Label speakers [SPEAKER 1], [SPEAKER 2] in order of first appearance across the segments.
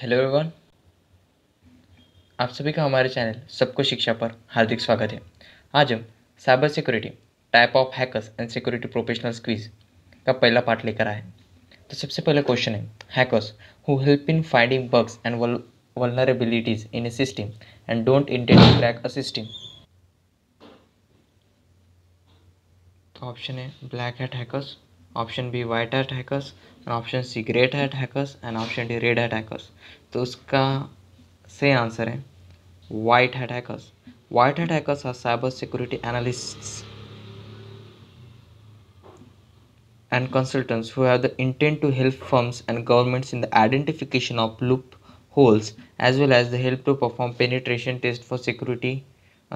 [SPEAKER 1] Hello everyone आप सभी का हमारे चैनल सबको शिक्षा पर हार्दिक स्वागत है आज हम cyber security type of hackers and security professional quiz का पहला पार्ट लेकर आए तो सबसे पहला क्वेश्चन है hackers who help in finding bugs and vulnerabilities in a system and don't intend to crack a system तो ऑप्शन है black hat hackers option B white hat hackers and option C great hat hackers and option D red hat hackers तो उसका सही answer है white hat hackers white hat hackers are cyber security analysts and consultants who have the intent to help firms and governments in the identification of loopholes as well as the help to perform penetration test for security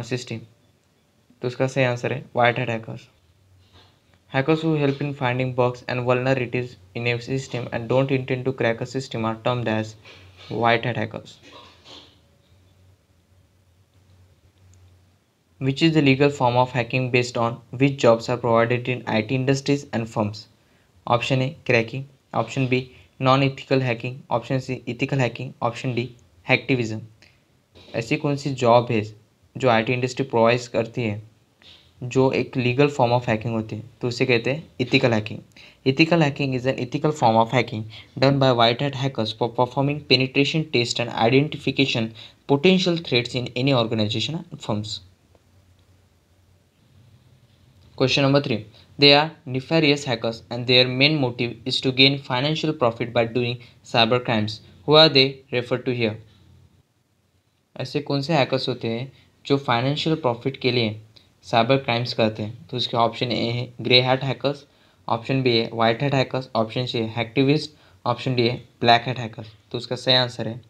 [SPEAKER 1] system तो उसका सही answer है white hat hackers Hackers who help in finding bugs and vulnerabilities in a system and don't intend to crack a system are termed as white hat hackers, which is the legal form of hacking based on which jobs are provided in IT industries and firms. Option A cracking, option B non-ethical hacking. Option C, ethical hacking. Option D, hacktivism. ऐसी कौन सी job है जो IT industry provide करती है जो एक legal form of hacking होती है तो उसे कहते हैं ethical hacking ethical hacking is an ethical form of hacking done by white head hackers for performing penetration test and identification potential threats in any organization and forms question number three they are nefarious hackers and their main motive is to gain financial profit by doing cyber crimes who are they refer to here ऐसे कौन से hackers होते हैं जो financial profit के लिए cyber crimes करते हैं तो इसके ऑप्शन ए है grey hat hackers option B है white hat hackers option C है एक्टिविस्ट ऑप्शन डी है ब्लैक हैट हैकर्स तो उसका सही आंसर है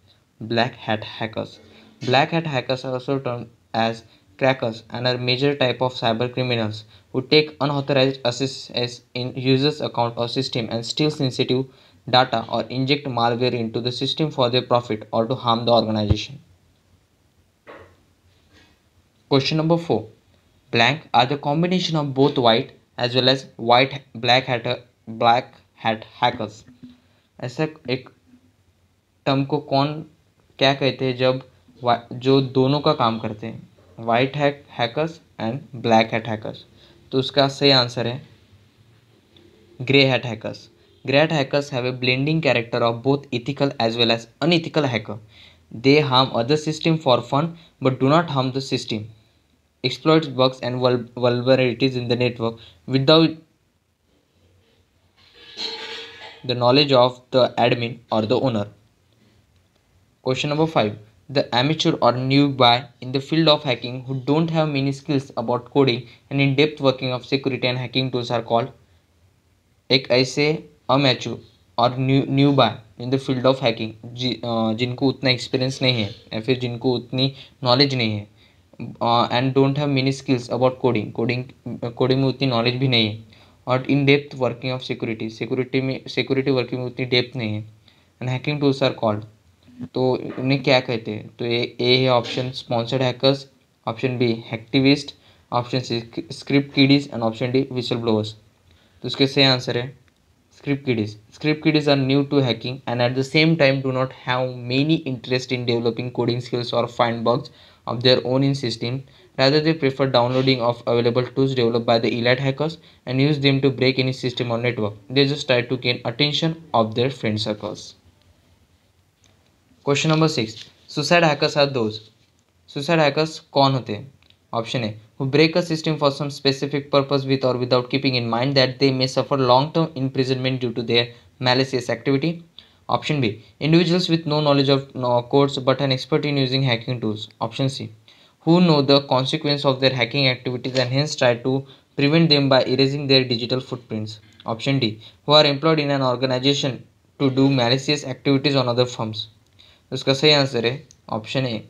[SPEAKER 1] black hat hackers black hat hackers also term as crackers and are major type of cyber criminals वो take unauthorise access in users account और system and steal sensitive data और inject malware into the system for their profit और to harm the organization question number four blank are the combination of both white as well as white black hat black hat hackers ऐसा एक term को कौन क्या कहते हैं जब जो दोनों का काम करते हैं white hack hackers and black hat hackers तो उसका सही आंसर है grey hat hackers grey hat hackers have a blending character of both ethical as well as unethical hacker they harm other system for fun but do not harm the system exploits bugs and vulnerabilities in the network without the knowledge of the admin or the owner. Question number 5. The amateur or newbie in the field of hacking who don't have many skills about coding and in depth working of security and hacking tools are called एक ऐसे अमेचू और new newbie in the field of hacking जिनको उतना experience नहीं है या फिर जिनको उतनी नॉलेज नहीं है and don't have many skills about coding coding coding में उतनी नॉलेज भी नहीं है और in depth working of security security में सिक्योरिटी वर्किंग में उतनी डेप्थ नहीं है and hacking tools are called तो उन्हें क्या कहते हैं तो ए ए है option sponsored hackers option B hacktivist option C script kiddies and option D whistleblowers तो इसके सही आंसर है script kiddies script kiddies are new to hacking and at the same time do not have many interest in developing coding skills और find box of their own in system. Rather, they prefer downloading of available tools developed by the elite hackers and use them to break any system or network. They just try to gain attention of their friend circles. Question number 6. Suicide hackers are those. Suicide hackers kaun hote? Option A. Who break a system for some specific purpose with or without keeping in mind that they may suffer long-term imprisonment due to their malicious activity. Option B. Individuals with no knowledge of uh, codes but an expert in using hacking tools. Option C. Who know the consequence of their hacking activities and hence try to prevent them by erasing their digital footprints. Option D. Who are employed in an organization to do malicious activities on other firms. इसका सही answer है option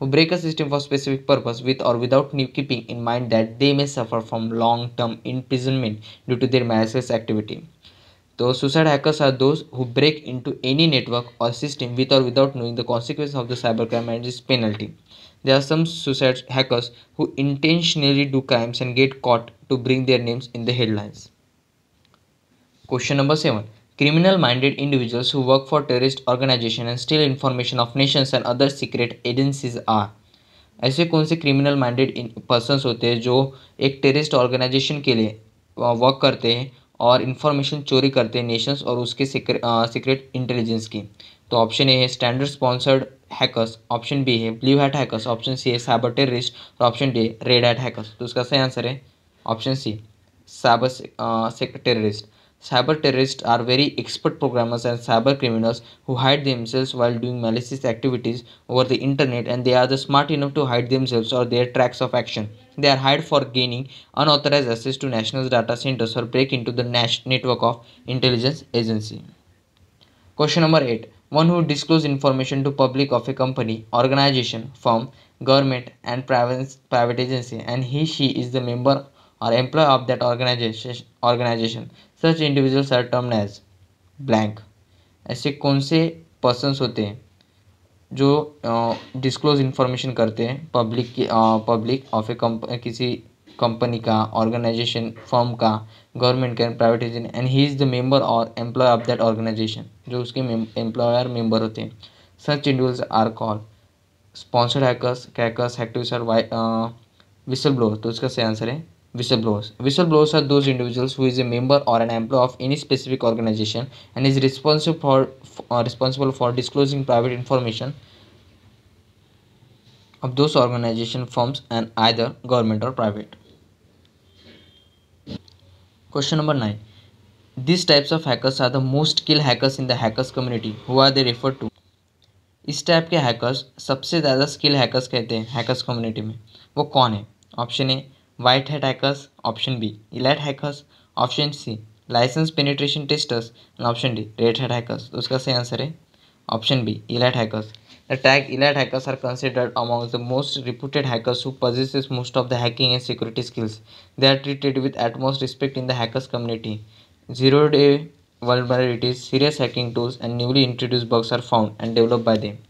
[SPEAKER 1] who break a system for specific purpose with or without keeping in mind that they may suffer from long-term imprisonment due to their malicious activity. तो suicide hackers are those who break into any network और system with और without knowing the consequence of the cyber crime and is penalty they are some suicide hackers who intentionally do crimes and get caught to bring their names in the headlines question number seven criminal minded individuals who work for terrorist organization and steal information of nations and other secret agencies are ऐसे कौन से criminal minded person होते हैं जो एक terrorist organisation के लिए work करते हैं और इन्फॉर्मेशन चोरी करते हैं नेशंस और उसके सीक्रेट इंटेलिजेंस की तो ऑप्शन ए है standard sponsored hackers option B है blue hat hackers option C है साइबर टेररिस्ट और option D red hat hackers तो उसका सही आंसर है option C cyber terrorist Cyber terrorists are very expert programmers and cyber criminals who hide themselves while doing malicious activities over the internet and they are the smart enough to hide themselves or their tracks of action. They are hired for gaining unauthorized access to national data centers or break into the national network of intelligence agency. Question number 8. One who discloses information to public of a company, organization, firm, government and private, private agency and he she is the member or employee of that organization organization such individuals are term as blank ऐसे कौन से persons होते हैं जो disclose information करते हैं public की public of ए किसी कंपनी का ऑर्गेनाइजेशन फर्म का गवर्नमेंट का private agent and he is the member और एम्प्लॉय ऑफ दैट ऑर्गेनाइजेशन जो उसके एम्प्लॉयर मेंबर होते हैं such individuals are call sponsored hackers crackers hacktivists और वाई विसल ब्लोअर तो उसका सही आंसर है whistleblowers whistleblowers are those individuals who is a member or an employee of any specific organization and is responsible for, uh, responsible for disclosing private information of those organization firms and either government or private question number 9 these types of hackers are the most skilled hackers in the hackers community who are they referred to इस type के hackers सबसे ज़्यादा skill hackers कहते हैं hackers community में वो कौन है option A white hat hackers option B Elite hackers option C license penetration testers and option D red head hackers उसका सही आंसर है option B elite hackers the tag elite hackers are considered among the most reputed hackers who possesses most of the hacking and security skills they are treated with utmost respect in the hackers community zero day world it is serious hacking tools and newly introduce bugs are found and develop by them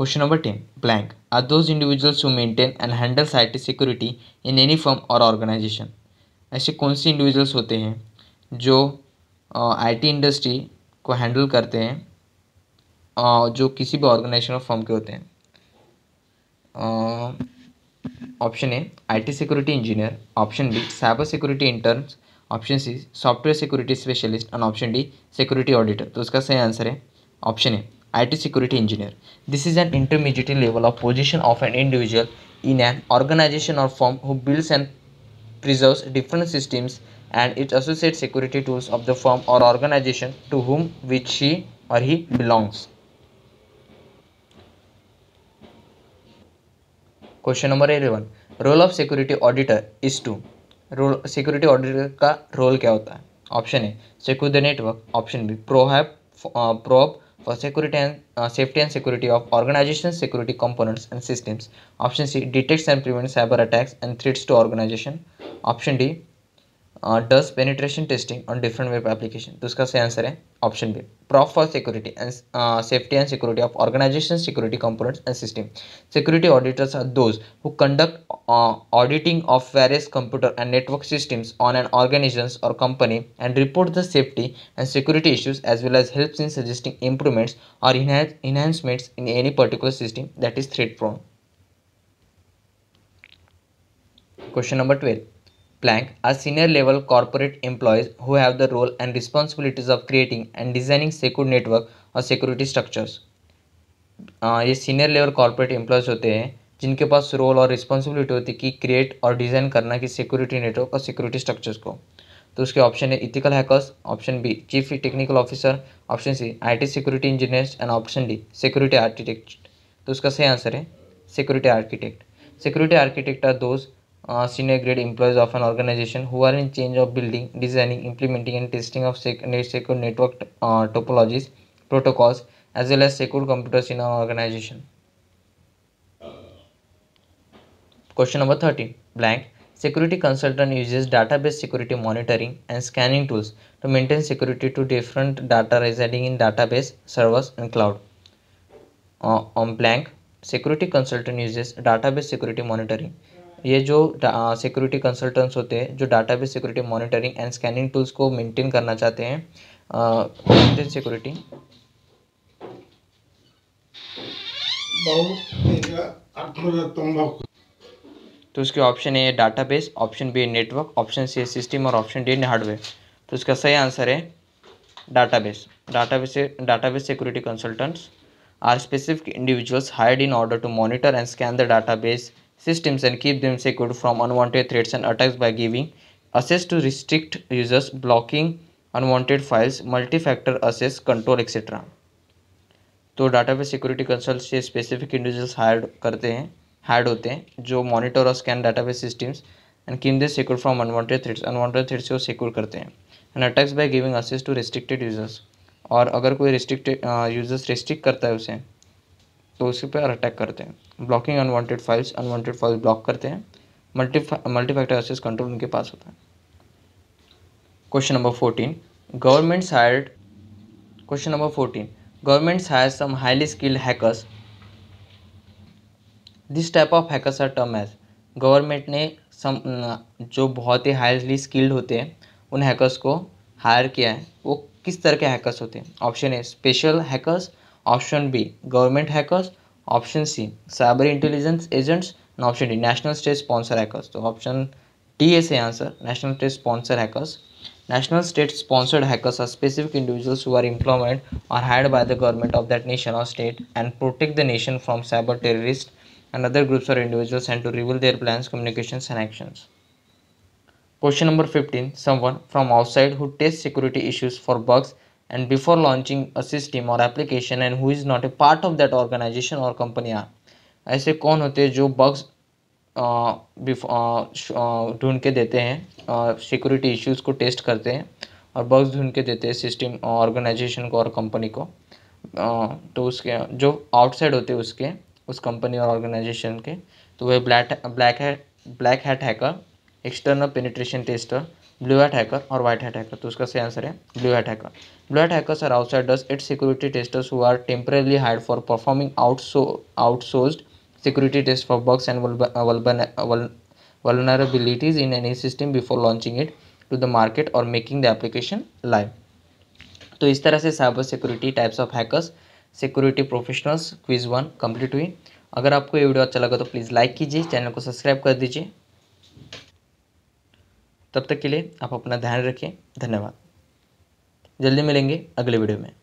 [SPEAKER 1] Question number 10. Blank are those individuals who maintain and handle IT security in any firm or organization. ऐसे कौन से individuals होते हैं जो I T industry को handle करते हैं जो किसी भी ऑर्गेनाइजेशन और फर्म के होते हैं option A IT security engineer option B cyber security intern option C software security specialist and option D security auditor तो उसका सही आंसर है option A IT security engineer. This is an intermediate level of position of an individual in an organization or firm who builds and preserves different systems and its associated security tools of the firm or organization to whom which she or he belongs. Question number eleven role of security auditor is to role security auditor का role क्या होता है option A secure the network option B प्रोहैप प्रोप for security and uh, safety and security of organization security components and systems option c detects and prevents cyber attacks and threats to organization option d uh, does penetration testing on different web application to discuss the answer option b prop security and uh, safety and security of organization security components and system security auditors are those who conduct uh, auditing of various computer and network systems on an organization or company and report the safety and security issues as well as helps in suggesting improvements or enhance- enhancements in any particular system that is threat prone question number 12 blank are senior level corporate employees who have the role and responsibilities of creating and designing secure network और security structures ये senior level corporate employees होते हैं जिनके पास role और responsibility होती है कि create और डिज़ाइन करना कि सिक्योरिटी नेटवर्क और सिक्योरिटी स्ट्रक्चर्स को तो उसके ऑप्शन है ethical hackers option B chief technical officer option C IT security engineers and option D security architect तो उसका सही आंसर है security architect security architect are दोस्त uh, senior grade employees of an organization who are in charge of building, designing, implementing, and testing of sec secure network uh, topologies, protocols, as well as secure computers in our organization. Question number 13. Blank. Security consultant uses database security monitoring and scanning tools to maintain security to different data residing in database, servers, and cloud. Uh, on blank, security consultant uses database security monitoring ये जो security consultants होते हैं जो database security monitoring and scanning tools को maintain करना चाहते हैं security तो उसके option A database option B network option C system और ऑप्शन डी हार्डवेयर तो इसका सही आंसर है database database database security consultants are specific individuals hired in order to monitor and scan the database systems and keep them secure from unwanted threats and attacks by giving access to restrict users, blocking unwanted files, multi-factor access control etc. तो database security consult से specific individuals hired करते हैं hired होते हैं जो monitor और scan database systems and keep they secure from unwanted threats unwanted threats को secure करते हैं and attacks by giving access to restricted users और अगर कोई रिस्ट्रिक्टेड यूजर्स रिस्ट्रिक्ट करता है उसे तो उसके पर अटैक करते हैं blocking unwanted files unwanted files block करते हैं multi multifactor factor access control उनके पास होता है question number fourteen government hired question number fourteen governments hire some highly skilled hackers this type of hackers are term as government ने some जो बहुत ही highly skilled होते हैं उन हैकर्स को हायर किया है वो किस तरह के हैकर्स होते हैं option A special hackers Option B, government hackers. Option C, cyber intelligence agents. And option D, national state sponsor hackers. So option D is the answer, national state sponsor hackers. National state sponsored hackers are specific individuals who are employed or hired by the government of that nation or state and protect the nation from cyber terrorists and other groups or individuals and to reveal their plans, communications and actions. Question number 15. Someone from outside who tests security issues for bugs and before launching a system or application and who is not a part of that organization or company are हाँ। ऐसे कौन होते हैं जो bugs ढूंढ के देते हैं सिक्योरिटी इश्यूज को टेस्ट करते हैं और बग्स ढूंढ के देते हैं सिस्टम ऑर्गेनाइजेशन को और कंपनी को आ, तो उसके जो आउटसाइड होते हैं उसके उस कंपनी और ऑर्गेनाइजेशन के तो वह black black hat black hat hacker external penetration tester blue hat hacker और व्हाइट हैट हैकर तो उसका सही आंसर है blue hat hacker blue hat sir outside does it security testers who are temporarily hired for performing outso outsourced security test for bugs and vulnerabilities in any system before launching it to the market और making the application live तो इस तरह से cyber security types of hackers security professionals quiz one complete हुई अगर आपको ये video अच्छा लगा तो प्लीज़ लाइक कीजिए चैनल को सब्सक्राइब कर दीजिए तब तक के लिए आप अपना ध्यान रखें धन्यवाद जल्दी मिलेंगे अगले वीडियो में